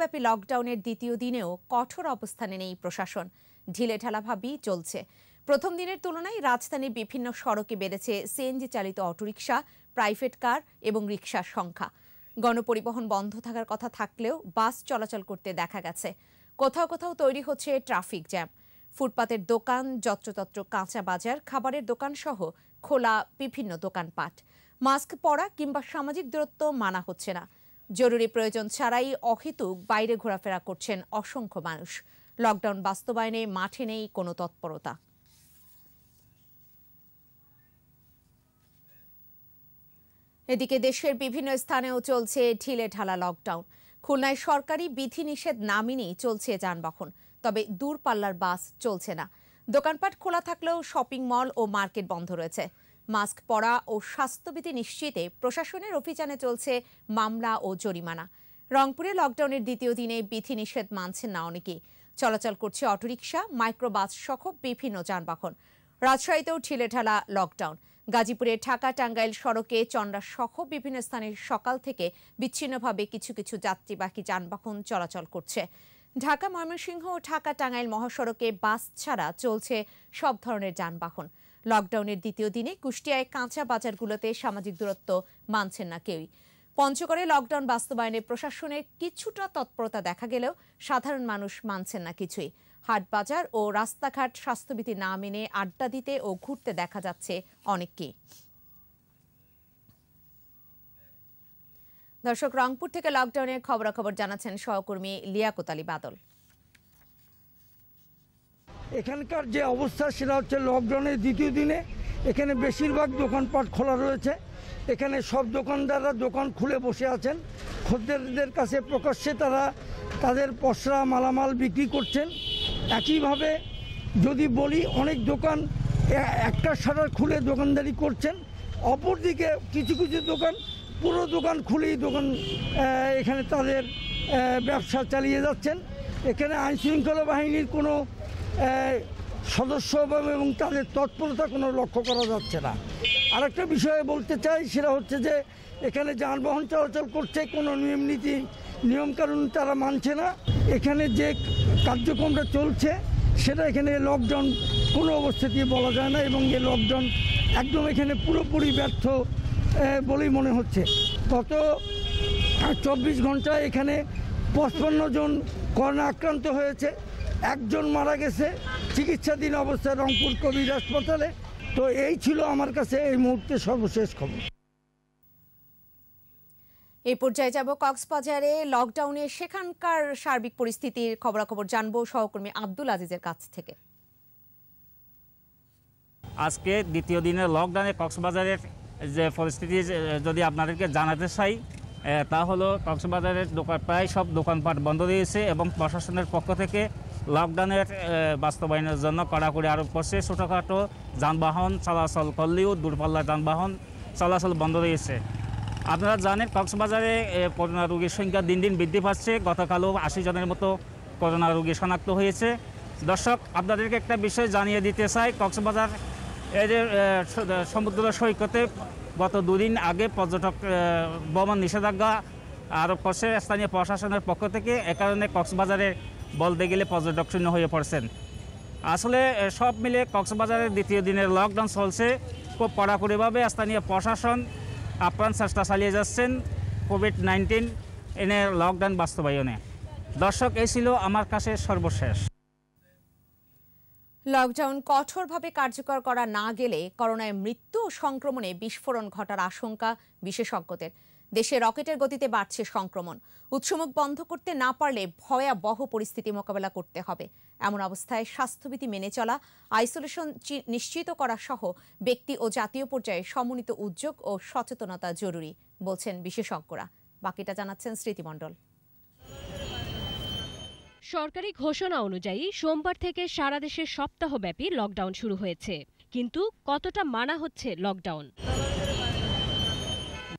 ব্যাপী লকডাউনের দ্বিতীয় দিনেও কঠোর অবস্থানে নেই প্রশাসন ঢিলেঢালাভাবেই চলছে প্রথম দিনের তুলনায় রাজধানীর বিভিন্ন সড়কে বেড়েছে সিএনজি চালিত অটোরিকশা প্রাইভেট কার এবং রিকশার সংখ্যা গণপরিবহন বন্ধ থাকার কথা থাকলেও বাস চলাচল করতে দেখা গেছে কোথাও কোথাও তৈরি হচ্ছে ট্রাফিক জ্যাম ফুটপাতের দোকান যত্রতত্র কাঁচা বাজার খাবারের দোকান সহ খোলা বিভিন্ন দোকানপাট মাস্ক পরা কিংবা সামাজিক দূরত্ব মানা হচ্ছে না জরুরি প্রয়োজন ছাড়াই অহেতুক বাইরে ঘোরাফেরা করছেন অসংখ্য মানুষ লকডাউন বাস্তবায়নে মাঠে নেই কোনো তৎপরতা এদিকে দেশের বিভিন্ন স্থানেও চলছে ঢিলে ঢালা লকডাউন খুলনায় সরকারি বিধিনিষেধ না মেনেই চলছে যানবাহন তবে দূরপাল্লার বাস চলছে না দোকানপাট খোলা থাকলেও শপিং মল ও মার্কেট বন্ধ রয়েছে মাস্ক পরা ও স্বাস্থ্যবিধি নিশ্চিতে প্রশাসনের অভিযানে চলছে মামলা ও জরিমানা রংপুরে লকডাউনের দ্বিতীয় দিনে বিধি নিষেধ মানছেন না অনেকে চলাচল করছে অটোরিকশা মাইক্রোবাস সহ বিভিন্ন যানবাহন রাজশাহীতেও ঢিলেঢালা লকডাউন গাজীপুরে ঢাকা টাঙ্গাইল সড়কে চন্ডা সহ বিভিন্ন স্থানে সকাল থেকে বিচ্ছিন্নভাবে কিছু কিছু যাত্রীবাহী যানবাহন চলাচল করছে ঢাকা ময়মনসিংহ ও ঢাকা টাঙ্গাইল মহাসড়কে বাস ছাড়া চলছে সব ধরনের যানবাহন লকডাউনের দ্বিতীয় দিনে কুষ্টিয়ায় কাঁচা বাজারগুলোতে সামাজিক দূরত্ব মানছেন না কেউই পঞ্চগড়ে লকডাউন বাস্তবায়নে প্রশাসনের কিছুটা তৎপরতা দেখা গেলেও সাধারণ মানুষ মানছেন না কিছুই হাটবাজার ও রাস্তাঘাট স্বাস্থ্যবিধি না মেনে আড্ডা দিতে ও ঘুরতে দেখা যাচ্ছে অনেককেই দর্শক রংপুর থেকে লকডাউনের খবরাখবর জানাচ্ছেন সহকর্মী লিয়াকোত বাদল এখানকার যে অবস্থা সেটা হচ্ছে লকডাউনের দ্বিতীয় দিনে এখানে বেশিরভাগ দোকানপাট খোলা রয়েছে এখানে সব দোকানদাররা দোকান খুলে বসে আছেন খদ্দেরদের কাছে প্রকাশ্যে তারা তাদের পসরা মালামাল বিক্রি করছেন একইভাবে যদি বলি অনেক দোকান একটা শাটার খুলে দোকানদারি করছেন অপরদিকে কিছু কিছু দোকান পুরো দোকান খুলেই দোকান এখানে তাদের ব্যবসা চালিয়ে যাচ্ছেন এখানে আইনশৃঙ্খলা বাহিনীর কোনো সদস্য অভাব এবং তাদের তৎপরতা কোনো লক্ষ্য করা যাচ্ছে না আরেকটা বিষয়ে বলতে চাই সেটা হচ্ছে যে এখানে যানবাহন চলাচল করছে কোনো নিয়ম নীতি নিয়মকানুন তারা মানছে না এখানে যে কার্যক্রমটা চলছে সেটা এখানে লকডাউন কোনো অবস্থাতেই বলা যায় না এবং এই লকডাউন একদম এখানে পুরোপুরি ব্যর্থ বলেই মনে হচ্ছে গত চব্বিশ ঘন্টায় এখানে পঁচপন্ন জন করোনা আক্রান্ত হয়েছে একজন মারা গেছে চিকিৎসাধীন অবস্থায় রংপুর কবির হাসপাতালে তো এই ছিল আমার কাছে এই মুহূর্তে সর্বশেষ খবর এই পর্যায়ে যাব কক্সবাজারে লকডাউনে সেখানকার সার্বিক পরিস্থিতির খবরাখবর জানবো সহকর্মী আব্দুল আজিজের কাছ থেকে আজকে দ্বিতীয় দিনের লকডাউনে কক্সবাজারের যে পরিস্থিতি যদি আপনাদেরকে জানাতে চাই তা হলো কক্সবাজারের দোকান প্রায় সব দোকানপাট বন্ধ রয়েছে এবং প্রশাসনের পক্ষ থেকে লকডাউনের বাস্তবায়নের জন্য কড়াকড়ি আরোপ করছে ছোটোখাটো যানবাহন চলাচল করলেও দূরপাল্লার যানবাহন চলাচল বন্ধ রয়েছে আপনারা জানেন কক্সবাজারে করোনা রোগীর সংখ্যা দিন দিন বৃদ্ধি পাচ্ছে গতকালও আশি জনের মতো করোনা রোগী শনাক্ত হয়েছে দর্শক আপনাদেরকে একটা বিষয় জানিয়ে দিতে চাই কক্সবাজার এর সমুদ্র সৈকতে গত দুদিন আগে পর্যটক ভ্রমণ নিষেধাজ্ঞা আরোপ করছে স্থানীয় প্রশাসনের পক্ষ থেকে এ কারণে কক্সবাজারে বলতে গেলে পর্যটক শূন্য হয়ে পড়ছেন আসলে সব মিলে কক্সবাজারের দ্বিতীয় দিনের লকডাউন চলছে খুব কড়াকড়িভাবে স্থানীয় প্রশাসন আপ্রাণ চেষ্টা চালিয়ে যাচ্ছেন কোভিড নাইন্টিন এনে লকডাউন বাস্তবায়নে দর্শক এই ছিল আমার কাছে সর্বশেষ লকডাউন কঠোরভাবে কার্যকর করা না গেলে করোনায় মৃত্যু সংক্রমণে বিস্ফোরণ ঘটার আশঙ্কা বিশেষজ্ঞদের দেশে রকেটের গতিতে বাড়ছে সংক্রমণ উৎসমুখ বন্ধ করতে না পারলে ভয়াবহ পরিস্থিতি মোকাবেলা করতে হবে এমন অবস্থায় স্বাস্থ্যবিধি মেনে চলা আইসোলেশন নিশ্চিত করা সহ ব্যক্তি ও জাতীয় পর্যায়ে সমন্বিত উদ্যোগ ও সচেতনতা জরুরি বলছেন বিশেষজ্ঞরা বাকিটা জানাচ্ছেন স্মৃতিমণ্ডল সরকারি ঘোষণা অনুযায়ী সোমবার থেকে সারা দেশে সপ্তাহব্যাপী লকডাউন শুরু হয়েছে কিন্তু কতটা মানা হচ্ছে লকডাউন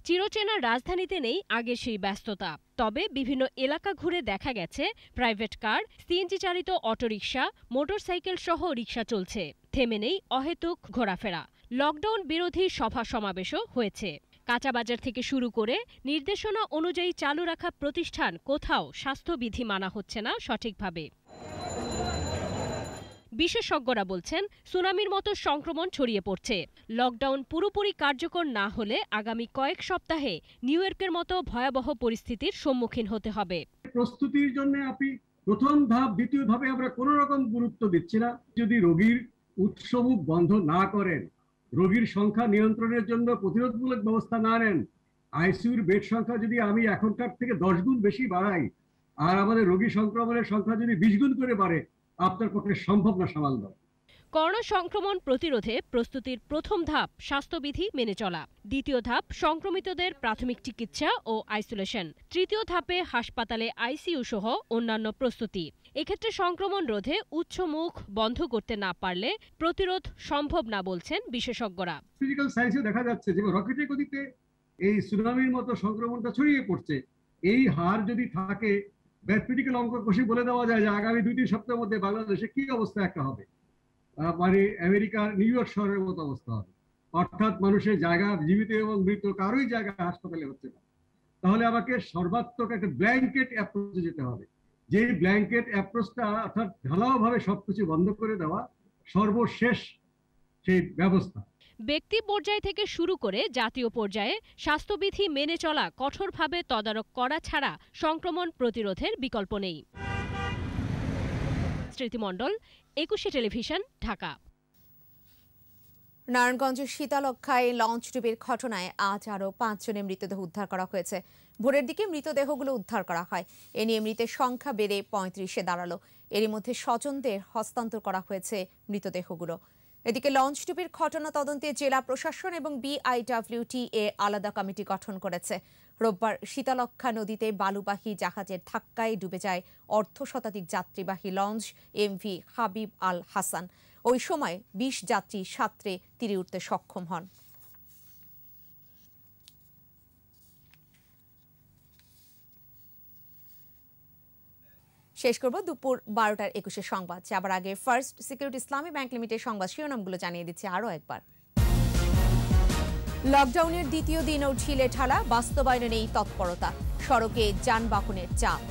চিরচেনার রাজধানীতে নেই আগের সেই ব্যস্ততা তবে বিভিন্ন এলাকা ঘুরে দেখা গেছে প্রাইভেট কার সিএনজি চালিত অটোরিকশা মোটরসাইকেল সহ রিকশা চলছে থেমে নেই অহেতুক ঘোরাফেরা লকডাউন বিরোধী সভা সমাবেশও হয়েছে কাঁচাবাজার থেকে শুরু করে নির্দেশনা অনুযায়ী চালু রাখা প্রতিষ্ঠান কোথাও স্বাস্থ্যবিধি মানা হচ্ছে না সঠিকভাবে বিশেষজ্ঞরা বলছেন সুনামির মতো সংক্রমণ ছড়িয়ে পড়ছে লকডাউন পুরোপুরি কার্যকর না হলে আগামী কয়েক সপ্তাহে নিউ ইয়র্কের মতো ভয়াবহ পরিস্থিতির সম্মুখীন হতে হবে প্রস্তুতির জন্য আপনি প্রথম ধাপ দ্বিতীয় ধাপে আমরা কোনো রকম গুরুত্ব দিচ্ছি না যদি রোগীর উৎসব বন্ধ না করেন রোগীর সংখ্যা নিয়ন্ত্রণের জন্য প্রতিরোধমূলক ব্যবস্থা না নেন আইসিউর বেড সংখ্যা যদি আমি এখনকার থেকে দশ গুণ বেশি বাড়াই আর আমাদের রোগী সংক্রমণের সংখ্যা যদি বিশ গুণ করে বাড়ে আপনার পক্ষে সম্ভব না সামাল দেওয়া করোনা সংক্রমণ প্রতিরোধে প্রস্তুতির প্রথম ধাপ স্বাস্থ্যবিধি মেনে চলা দ্বিতীয় ধাপ সংক্রমিতদের প্রাথমিক চিকিৎসা ও আইসোলেশন তৃতীয় ধাপে হাসপাতালে আইসিইউ সহ অন্যান্য প্রস্তুতি এক্ষেত্রে সংক্রমণ রোধে উচ্চ মুখ বন্ধ করতে না পারলে প্রতিরোধ সম্ভব না বলছেন বিশেষজ্ঞরা ফিজিক্যাল সাইজে দেখা যাচ্ছে যে রকেটের গতিতে এই সুনামির মতো সংক্রমণটা ছড়িয়ে পড়ছে এই হার যদি থাকে ব্যাথমেটিক্যাল অঙ্ক কষি বলে দেওয়া যায় যে আগামী দুই তিন সপ্তাহের মধ্যে বাংলাদেশে কি অবস্থা একটা হবে মানে আমেরিকার নিউ ইয়র্ক শহরের মতো অবস্থা হবে অর্থাৎ মানুষের জায়গা জীবিত এবং মৃত কারোই জায়গা হাসপাতালে হচ্ছে না তাহলে আমাকে সর্বাত্মক একটা ব্ল্যাঙ্কেট অ্যাপ্রোচে যেতে হবে যে ব্ল্যাঙ্কেট অ্যাপ্রোচটা অর্থাৎ ঢালাওভাবে সবকিছু বন্ধ করে দেওয়া সর্বশেষ সেই ব্যবস্থা ব্যক্তি পর্যায় থেকে শুরু করে জাতীয় পর্যায়ে স্বাস্থ্যবিধি মেনে চলা কঠোরভাবে তদারক করা ছাড়া সংক্রমণ প্রতিরোধের বিকল্প নেই স্মৃতিমণ্ডল একুশে টেলিভিশন ঢাকা নারায়ণগঞ্জ শীতালক্ষায় লঞ্চ ডুবির ঘটনায় আজ আরও পাঁচজনের মৃতদেহ উদ্ধার করা হয়েছে ভোরের দিকে মৃতদেহগুলো উদ্ধার করা হয় এ নিয়ে মৃতের সংখ্যা বেড়ে পঁয়ত্রিশে দাঁড়ালো এরই মধ্যে স্বজনদের হস্তান্তর করা হয়েছে মৃতদেহগুলো এদিকে লঞ্চ ডুবির ঘটনা তদন্তে জেলা প্রশাসন এবং বিআইডাব্লিউটি এ আলাদা কমিটি গঠন করেছে রোববার শীতলক্ষা নদীতে বালুবাহী জাহাজের ধাক্কায় ডুবে যায় অর্ধ শতাধিক যাত্রীবাহী লঞ্চ এমভি হাবিব আল হাসান ওই সময় বিশ যাত্রী সাঁতরে তীরে উঠতে সক্ষম হন শেষ করব দুপুর বারোটার একুশে সংবাদ যাবার আগে first security Islami bank limited সংবাদ শিরোনামগুলো জানিয়ে দিচ্ছে আরও একবার লকডাউনের দ্বিতীয় দিনও ছিলে ঠালা বাস্তবায়নে নেই তৎপরতা সড়কে যানবাহনের চাপ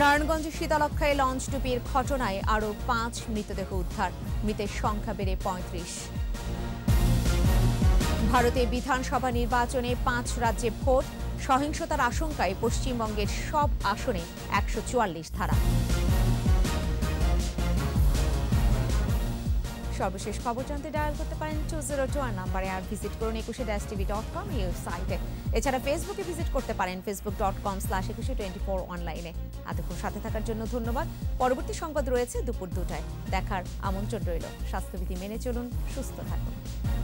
নারায়ণগঞ্জ শীতলক্ষায় লঞ্চ ডুবির ঘটনায় আরও পাঁচ মৃতদেহ উদ্ধার মৃতের সংখ্যা বেড়ে পঁয়ত্রিশ ভারতে বিধানসভা নির্বাচনে পাঁচ রাজ্যে ভোট সহিংসতার আশঙ্কায় পশ্চিমবঙ্গের সব আসনে একশো ধারা সর্বশেষ খবর জানতে ডায়াল করতে পারেন টু জিরো টু আর নাম্বারে আর ভিজিট করুন একুশে ড্যাশ টিভি ডট কম এই ওয়েবসাইটে এছাড়া ফেসবুকে ভিজিট করতে পারেন Facebook dot com slash Ekushey twenty four অনলাইনে এতক্ষণ সাথে থাকার জন্য ধন্যবাদ পরবর্তী সংবাদ রয়েছে দুপুর দুটায় দেখার আমন্ত্রণ রইল স্বাস্থ্যবিধি মেনে চলুন সুস্থ থাকুন